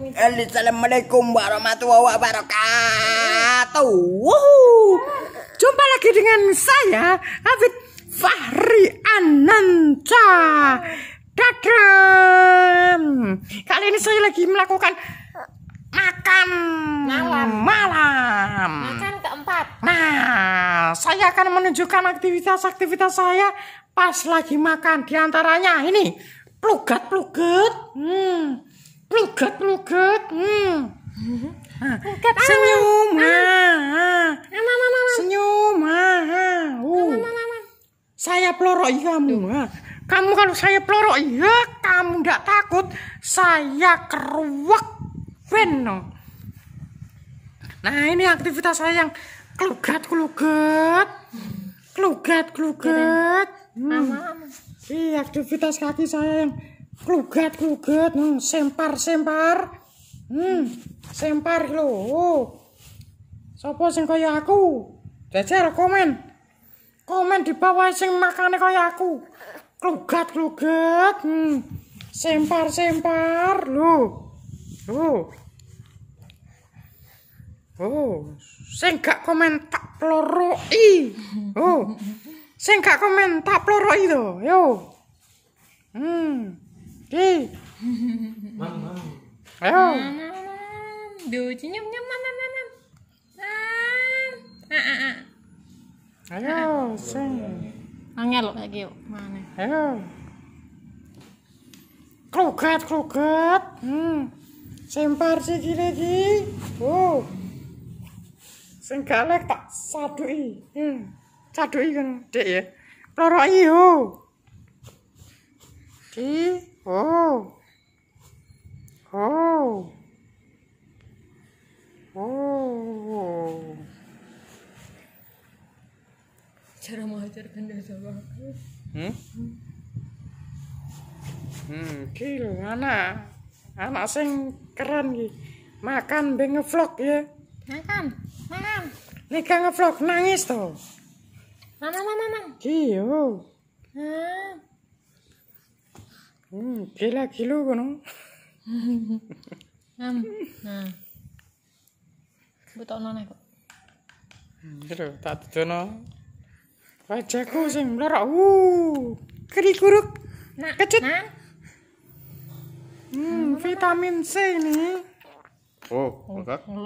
Assalamualaikum warahmatullahi wabarakatuh. Jumpa lagi dengan saya Abid Fahri Ananta. Dadah. Kali ini saya lagi melakukan makan malam. malam. Makan keempat. Nah, saya akan menunjukkan aktivitas-aktivitas saya pas lagi makan Di antaranya ini plugat plugat. Hmm Melukat, melukat. Hmm. Melukat. Senyum. Senyum. Saya pelorok kamu. Iya, ah. Kamu kalau saya pelorok ya kamu ndak takut. Saya keruak. Veno. Nah ini aktivitas saya yang kelugat kelugat kelugat kelugat. Hmm. Iya aktivitas kaki saya yang klugat klugat hmm, sempar sempar hmm sempar lo oh. sing kaya aku jajar komen komen di bawah sing makane kaya aku klugat klugat hmm sempar sempar lo lo oh. oh sing gak komen tak ploroi oh sing gak komen tak ploroi lo yo hmm Hi. Mam, mam. Ayo. Mam, mam. Duh, nyam nyam mam mam mam. Mam. Ah ah ah. Ayo, ah, ah. sing. Angel lagi yuk, mana? Ayo. Kroket, kroket. Hmm. Sempar sih lagi. Oh. Sing galak tak sadui. Hmm. Sadui kan, Dek ya. Prorok iyo i oh oh oh cara mengajarkan benda bahasa hmm? hmm kil anak anak sing keren gitu makan be ngevlog ya makan makan nikah ngevlog nangis tuh mama mama mama oh. hmm. Hmm, Pela kilo no. Nam. Nah. Buta ono nek. Kira tak tuno. Wajahku sing mlorok. Uh. Kri kuruk. Nak kecut. Hmm, vitamin C ini. Oh, oke.